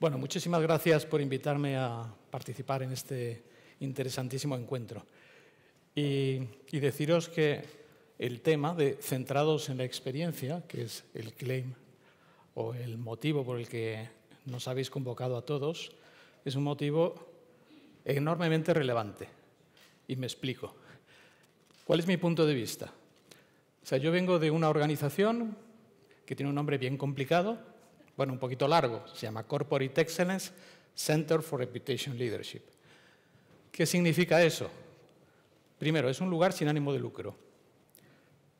Bueno, muchísimas gracias por invitarme a participar en este interesantísimo encuentro y, deciros que el tema de centrados en la experiencia, que es el claim o el motivo por el que nos habéis convocado a todos, es un motivo enormemente relevante. Y me explico. ¿Cuál es mi punto de vista? O sea, yo vengo de una organización que tiene un nombre bien complicado, bueno, un poquito largo, se llama Corporate Excellence Center for Reputation Leadership. ¿Qué significa eso? Primero, es un lugar sin ánimo de lucro,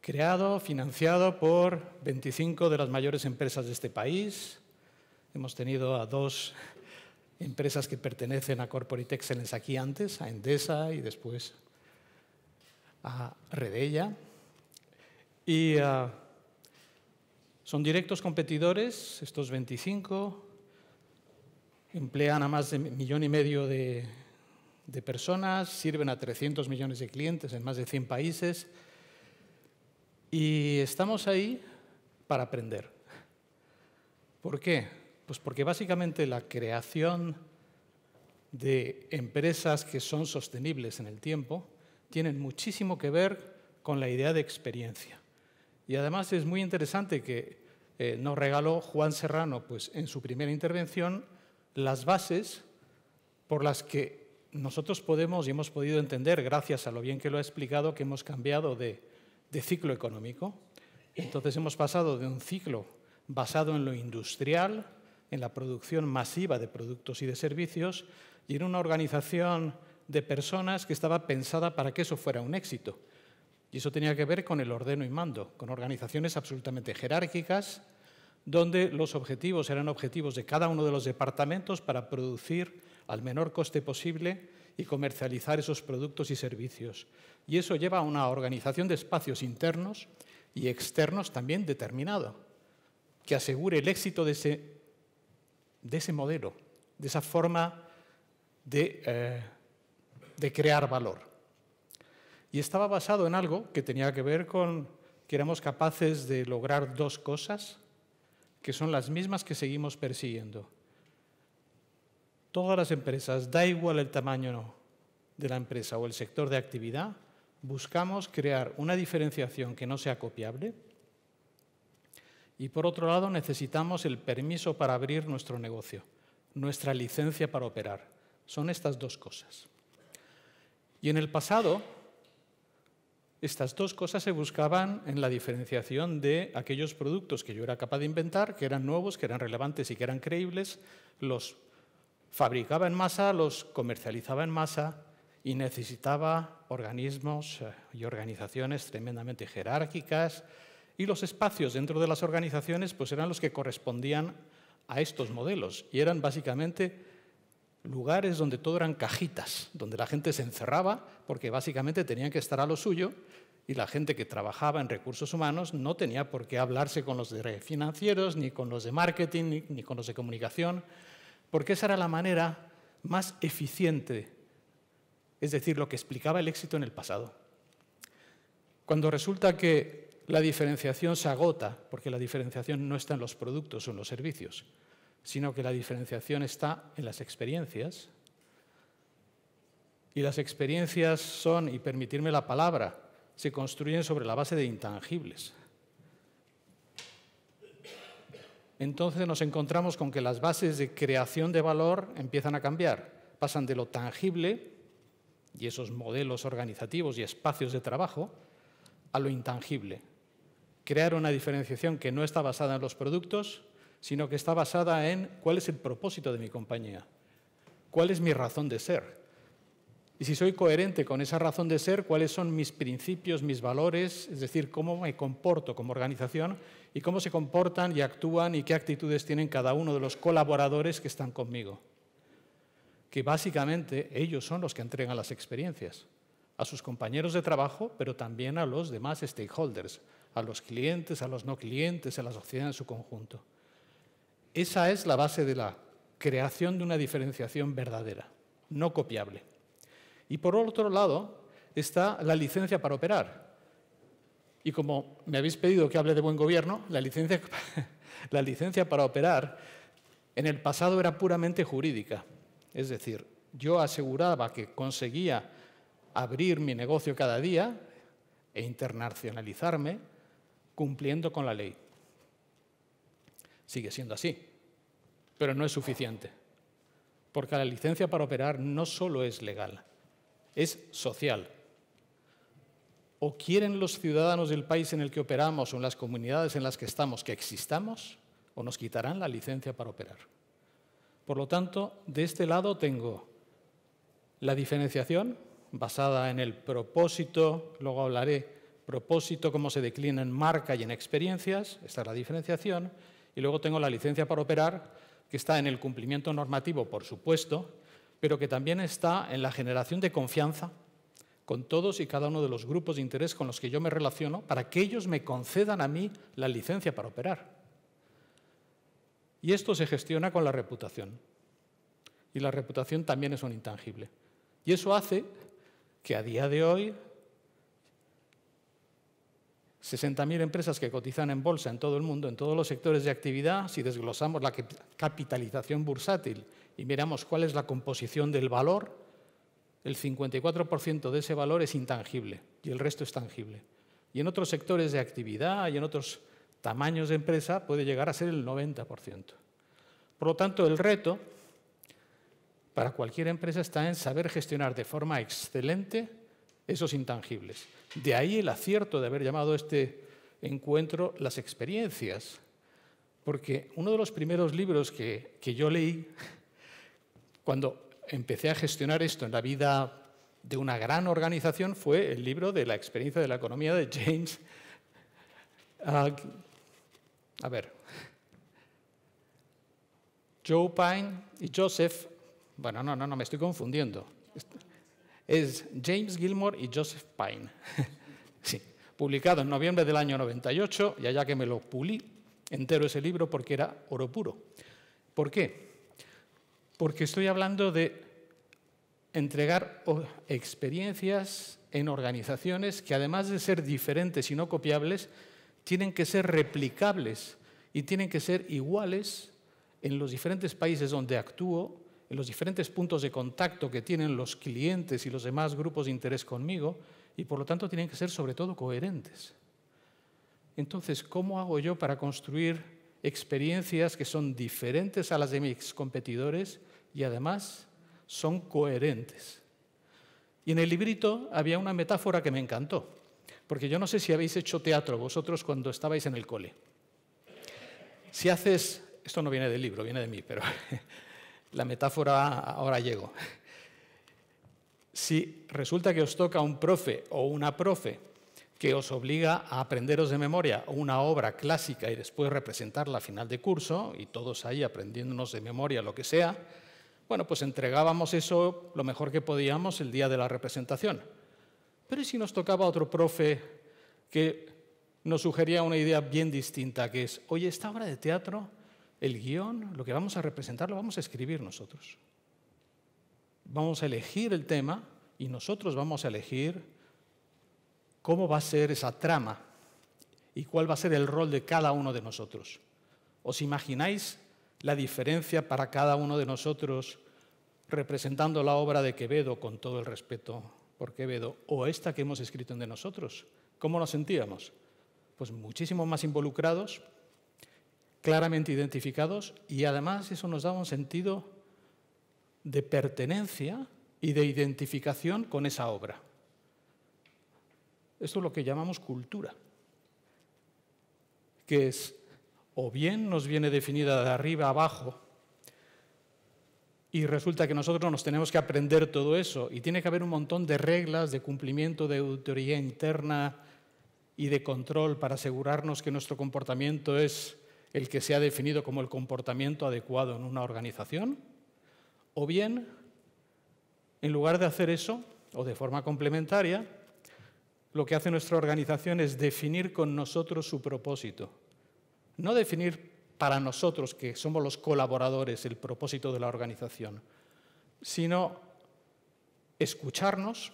creado, financiado por 25 de las mayores empresas de este país. Hemos tenido a dos empresas que pertenecen a Corporate Excellence aquí antes, a Endesa y después a Redella. Y ah, son directos competidores, estos 25, emplean a más de un millón y medio de, de personas, sirven a 300 millones de clientes en más de 100 países y estamos ahí para aprender. ¿Por qué? Pues porque básicamente la creación de empresas que son sostenibles en el tiempo tienen muchísimo que ver con la idea de experiencia. Y además es muy interesante que eh, nos regaló Juan Serrano, pues en su primera intervención, las bases por las que nosotros podemos y hemos podido entender, gracias a lo bien que lo ha explicado, que hemos cambiado de ciclo económico. Entonces hemos pasado de un ciclo basado en lo industrial, en la producción masiva de productos y de servicios, y en una organización de personas que estaba pensada para que eso fuera un éxito. Y eso tenía que ver con el ordeno y mando, con organizaciones absolutamente jerárquicas, donde los objetivos eran objetivos de cada uno de los departamentos para producir al menor coste posible y comercializar esos productos y servicios. Y eso lleva a una organización de espacios internos y externos también determinado, que asegure el éxito de ese, modelo, de esa forma de eh, crear valor. Y estaba basado en algo que tenía que ver con que éramos capaces de lograr dos cosas que son las mismas que seguimos persiguiendo. Todas las empresas, da igual el tamaño de la empresa o el sector de actividad, buscamos crear una diferenciación que no sea copiable y por otro lado necesitamos el permiso para abrir nuestro negocio, nuestra licencia para operar. Son estas dos cosas. Y en el pasado estas dos cosas se buscaban en la diferenciación de aquellos productos que yo era capaz de inventar, que eran nuevos, que eran relevantes y que eran creíbles, los fabricaba en masa, los comercializaba en masa y necesitaba organismos eh, y organizaciones tremendamente jerárquicas y los espacios dentro de las organizaciones pues eran los que correspondían a estos modelos y eran básicamente lugares donde todo eran cajitas, donde la gente se encerraba porque básicamente tenían que estar a lo suyo y la gente que trabajaba en recursos humanos no tenía por qué hablarse con los de financieros, ni con los de marketing, ni con los de comunicación, porque esa era la manera más eficiente, es decir, lo que explicaba el éxito en el pasado. Cuando resulta que la diferenciación se agota, porque la diferenciación no está en los productos o en los servicios, sino que la diferenciación está en las experiencias. Y las experiencias son, y permitirme la palabra, se construyen sobre la base de intangibles. Entonces nos encontramos con que las bases de creación de valor empiezan a cambiar, pasan de lo tangible y esos modelos organizativos y espacios de trabajo a lo intangible. Crear una diferenciación que no está basada en los productos, sino que está basada en cuál es el propósito de mi compañía, cuál es mi razón de ser. Y si soy coherente con esa razón de ser, cuáles son mis principios, mis valores, es decir, cómo me comporto como organización y cómo se comportan y actúan y qué actitudes tienen cada uno de los colaboradores que están conmigo. Que básicamente ellos son los que entregan las experiencias a sus compañeros de trabajo, pero también a los demás stakeholders, a los clientes, a los no clientes, a la sociedad en su conjunto. Esa es la base de la creación de una diferenciación verdadera, no copiable. Y por otro lado está la licencia para operar. Y como me habéis pedido que hable de buen gobierno, la licencia, la licencia para operar en el pasado era puramente jurídica. Es decir, yo aseguraba que conseguía abrir mi negocio cada día e internacionalizarme cumpliendo con la ley. Sigue siendo así, pero no es suficiente, porque la licencia para operar no solo es legal, es social. ¿O quieren los ciudadanos del país en el que operamos o en las comunidades en las que estamos que existamos o nos quitarán la licencia para operar? Por lo tanto, de este lado tengo la diferenciación basada en el propósito, luego hablaré propósito, cómo se declina en marca y en experiencias, esta es la diferenciación, y luego tengo la licencia para operar, que está en el cumplimiento normativo, por supuesto, pero que también está en la generación de confianza con todos y cada uno de los grupos de interés con los que yo me relaciono para que ellos me concedan a mí la licencia para operar. Y esto se gestiona con la reputación. Y la reputación también es un intangible. Y eso hace que a día de hoy 60.000 empresas que cotizan en bolsa en todo el mundo, en todos los sectores de actividad, si desglosamos la capitalización bursátil y miramos cuál es la composición del valor, el 54% de ese valor es intangible y el resto es tangible. Y en otros sectores de actividad y en otros tamaños de empresa puede llegar a ser el 90%. Por lo tanto, el reto para cualquier empresa está en saber gestionar de forma excelente esos intangibles. De ahí el acierto de haber llamado este encuentro las experiencias, porque uno de los primeros libros que, yo leí, cuando empecé a gestionar esto en la vida de una gran organización, fue el libro de la experiencia de la economía de James. Ah, a ver, Joe Pine y Joseph, bueno, no, no, no, me estoy confundiendo es James Gilmore y Joseph Pine. sí, publicado en noviembre del año 98, y allá que me lo pulí entero ese libro porque era oro puro. ¿Por qué? Porque estoy hablando de entregar experiencias en organizaciones que además de ser diferentes y no copiables, tienen que ser replicables y tienen que ser iguales en los diferentes países donde actúo en los diferentes puntos de contacto que tienen los clientes y los demás grupos de interés conmigo y por lo tanto tienen que ser sobre todo coherentes. Entonces, ¿cómo hago yo para construir experiencias que son diferentes a las de mis competidores y además son coherentes? Y en el librito había una metáfora que me encantó, porque yo no sé si habéis hecho teatro vosotros cuando estabais en el cole. Si haces, esto no viene del libro, viene de mí, pero La metáfora ahora llego. Si resulta que os toca un profe o una profe que os obliga a aprenderos de memoria una obra clásica y después representarla a final de curso, y todos ahí aprendiéndonos de memoria lo que sea, bueno, pues entregábamos eso lo mejor que podíamos el día de la representación. Pero si nos tocaba otro profe que nos sugería una idea bien distinta, que es, oye, esta obra de teatro el guión, lo que vamos a representar, lo vamos a escribir nosotros. Vamos a elegir el tema y nosotros vamos a elegir cómo va a ser esa trama y cuál va a ser el rol de cada uno de nosotros. ¿Os imagináis la diferencia para cada uno de nosotros representando la obra de Quevedo, con todo el respeto por Quevedo, o esta que hemos escrito en de nosotros? ¿Cómo nos sentíamos? Pues muchísimo más involucrados, claramente identificados y además eso nos da un sentido de pertenencia y de identificación con esa obra. Esto es lo que llamamos cultura, que es o bien nos viene definida de arriba a abajo y resulta que nosotros nos tenemos que aprender todo eso y tiene que haber un montón de reglas de cumplimiento de autoría interna y de control para asegurarnos que nuestro comportamiento es el que se ha definido como el comportamiento adecuado en una organización, o bien, en lugar de hacer eso, o de forma complementaria, lo que hace nuestra organización es definir con nosotros su propósito. No definir para nosotros, que somos los colaboradores, el propósito de la organización, sino escucharnos,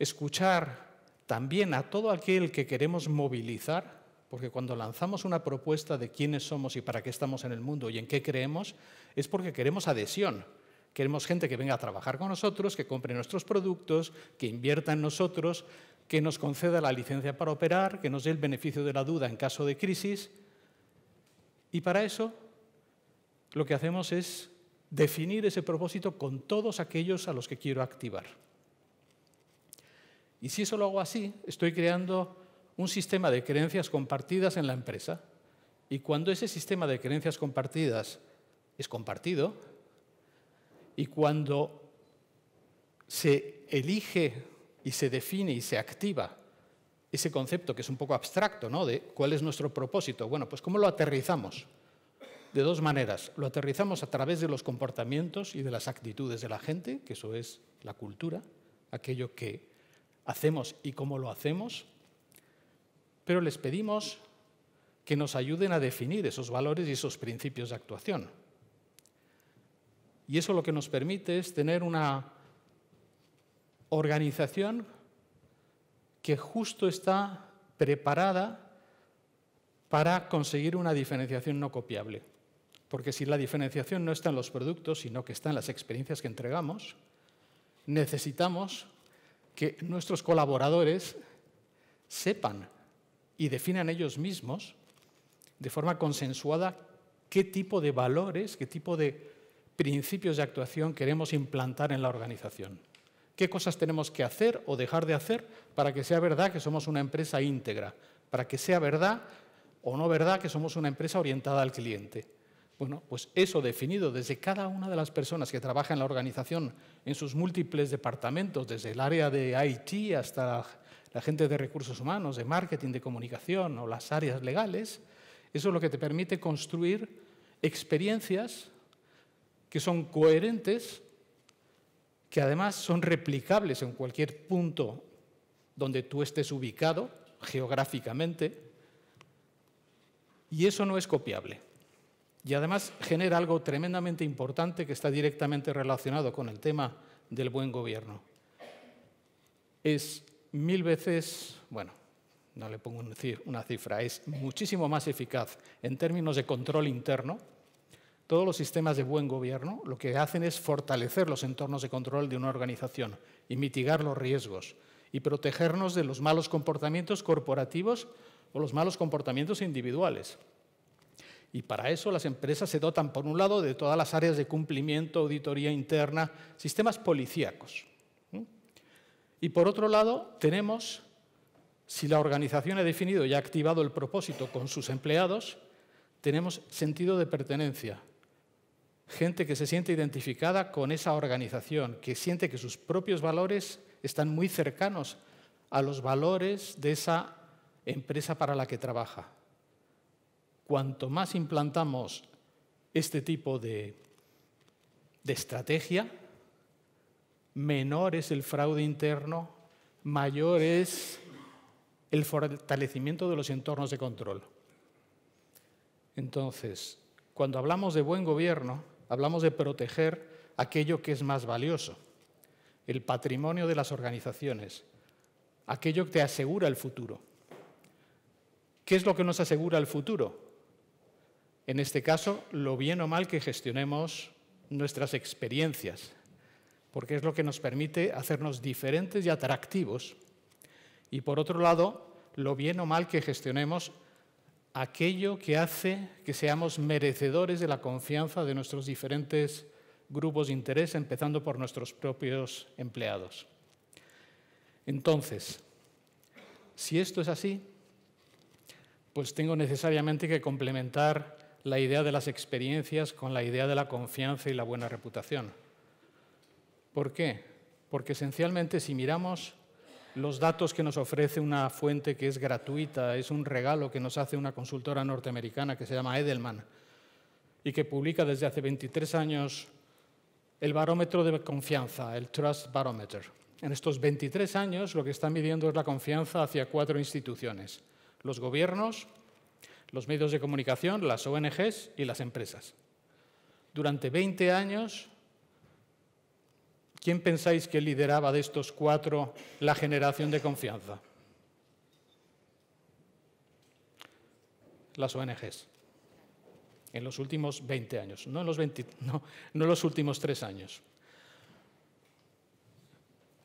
escuchar también a todo aquel que queremos movilizar porque cuando lanzamos una propuesta de quiénes somos y para qué estamos en el mundo y en qué creemos, es porque queremos adhesión. Queremos gente que venga a trabajar con nosotros, que compre nuestros productos, que invierta en nosotros, que nos conceda la licencia para operar, que nos dé el beneficio de la duda en caso de crisis. Y para eso lo que hacemos es definir ese propósito con todos aquellos a los que quiero activar. Y si eso lo hago así, estoy creando un sistema de creencias compartidas en la empresa. Y cuando ese sistema de creencias compartidas es compartido, y cuando se elige y se define y se activa ese concepto que es un poco abstracto, ¿no? De cuál es nuestro propósito. Bueno, pues ¿cómo lo aterrizamos? De dos maneras. Lo aterrizamos a través de los comportamientos y de las actitudes de la gente, que eso es la cultura, aquello que hacemos y cómo lo hacemos, pero les pedimos que nos ayuden a definir esos valores y esos principios de actuación. Y eso lo que nos permite es tener una organización que justo está preparada para conseguir una diferenciación no copiable. Porque si la diferenciación no está en los productos, sino que está en las experiencias que entregamos, necesitamos que nuestros colaboradores sepan y definan ellos mismos de forma consensuada qué tipo de valores, qué tipo de principios de actuación queremos implantar en la organización. ¿Qué cosas tenemos que hacer o dejar de hacer para que sea verdad que somos una empresa íntegra? Para que sea verdad o no verdad que somos una empresa orientada al cliente. Bueno, pues eso definido desde cada una de las personas que trabaja en la organización, en sus múltiples departamentos, desde el área de IT hasta la gente de recursos humanos, de marketing, de comunicación o las áreas legales, eso es lo que te permite construir experiencias que son coherentes, que además son replicables en cualquier punto donde tú estés ubicado geográficamente, y eso no es copiable. Y además genera algo tremendamente importante que está directamente relacionado con el tema del buen gobierno. Es mil veces, bueno, no le pongo una cifra, es muchísimo más eficaz en términos de control interno. Todos los sistemas de buen gobierno lo que hacen es fortalecer los entornos de control de una organización y mitigar los riesgos y protegernos de los malos comportamientos corporativos o los malos comportamientos individuales. Y para eso las empresas se dotan, por un lado, de todas las áreas de cumplimiento, auditoría interna, sistemas policíacos. Y por otro lado, tenemos, si la organización ha definido y ha activado el propósito con sus empleados, tenemos sentido de pertenencia. Gente que se siente identificada con esa organización, que siente que sus propios valores están muy cercanos a los valores de esa empresa para la que trabaja cuanto más implantamos este tipo de, estrategia, menor es el fraude interno, mayor es el fortalecimiento de los entornos de control. Entonces, cuando hablamos de buen gobierno, hablamos de proteger aquello que es más valioso, el patrimonio de las organizaciones, aquello que te asegura el futuro. ¿Qué es lo que nos asegura el futuro? en este caso, lo bien o mal que gestionemos nuestras experiencias, porque es lo que nos permite hacernos diferentes y atractivos. Y por otro lado, lo bien o mal que gestionemos aquello que hace que seamos merecedores de la confianza de nuestros diferentes grupos de interés, empezando por nuestros propios empleados. Entonces, si esto es así, pues tengo necesariamente que complementar la idea de las experiencias con la idea de la confianza y la buena reputación. ¿Por qué? Porque esencialmente si miramos los datos que nos ofrece una fuente que es gratuita, es un regalo que nos hace una consultora norteamericana que se llama Edelman y que publica desde hace 23 años el barómetro de confianza, el Trust Barometer. En estos 23 años lo que está midiendo es la confianza hacia cuatro instituciones, los gobiernos, los medios de comunicación, las ONGs y las empresas. Durante 20 años, ¿quién pensáis que lideraba de estos cuatro la generación de confianza? Las ONGs. En los últimos 20 años, no en los, los últimos tres años.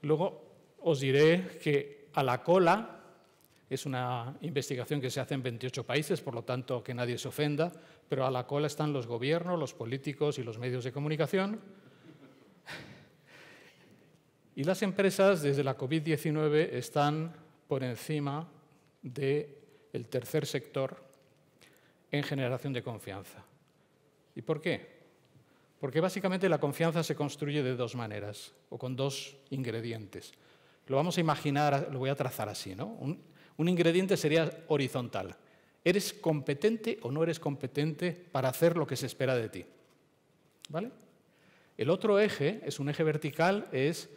Luego os diré que a la cola es una investigación que se hace en 28 países, por lo tanto que nadie se ofenda, pero a la cola están los gobiernos, los políticos y los medios de comunicación. Y las empresas desde la COVID-19 están por encima del el tercer sector en generación de confianza. ¿Y por qué? Porque básicamente la confianza se construye de dos maneras o con dos ingredientes. Lo vamos a imaginar, lo voy a trazar así, ¿no? Un ingrediente sería horizontal. ¿Eres competente o no eres competente para hacer lo que se espera de ti? ¿Vale? El otro eje es un eje vertical, es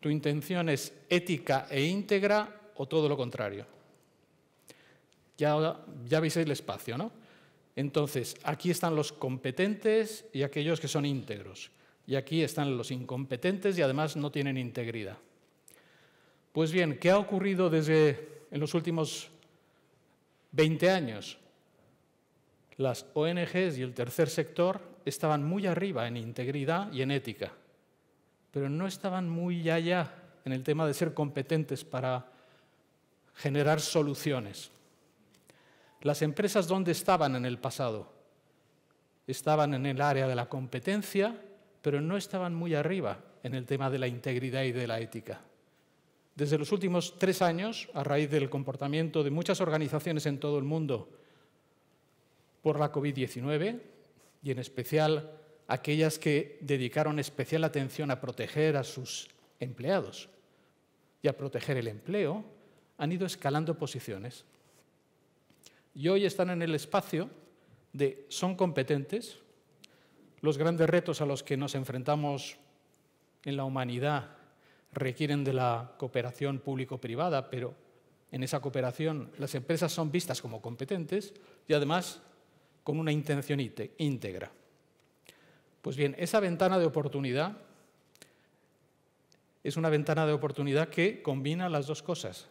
tu intención es ética e íntegra o todo lo contrario. Ya, ya veis el espacio, ¿no? Entonces, aquí están los competentes y aquellos que son íntegros. Y aquí están los incompetentes y además no tienen integridad. Pues bien, ¿qué ha ocurrido desde en los últimos 20 años las ONGs y el tercer sector estaban muy arriba en integridad y en ética, pero no estaban muy allá en el tema de ser competentes para generar soluciones. Las empresas, ¿dónde estaban en el pasado? Estaban en el área de la competencia, pero no estaban muy arriba en el tema de la integridad y de la ética. Desde los últimos tres años, a raíz del comportamiento de muchas organizaciones en todo el mundo por la COVID-19, y en especial aquellas que dedicaron especial atención a proteger a sus empleados y a proteger el empleo, han ido escalando posiciones. Y hoy están en el espacio de son competentes, los grandes retos a los que nos enfrentamos en la humanidad requieren de la cooperación público-privada, pero en esa cooperación las empresas son vistas como competentes y además con una intención íntegra. Pues bien, esa ventana de oportunidad es una ventana de oportunidad que combina las dos cosas.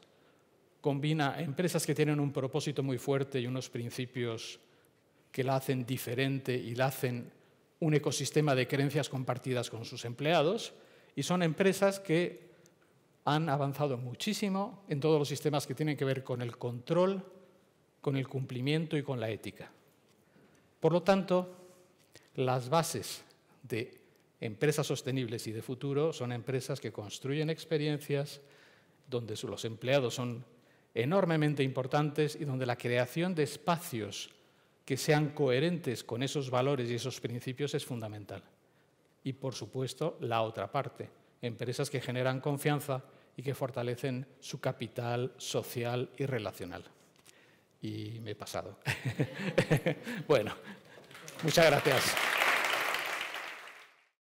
Combina empresas que tienen un propósito muy fuerte y unos principios que la hacen diferente y la hacen un ecosistema de creencias compartidas con sus empleados, y son empresas que han avanzado muchísimo en todos los sistemas que tienen que ver con el control, con el cumplimiento y con la ética. Por lo tanto, las bases de empresas sostenibles y de futuro son empresas que construyen experiencias donde los empleados son enormemente importantes y donde la creación de espacios que sean coherentes con esos valores y esos principios es fundamental y, por supuesto, la otra parte, empresas que generan confianza y que fortalecen su capital social y relacional. Y me he pasado. bueno, muchas gracias.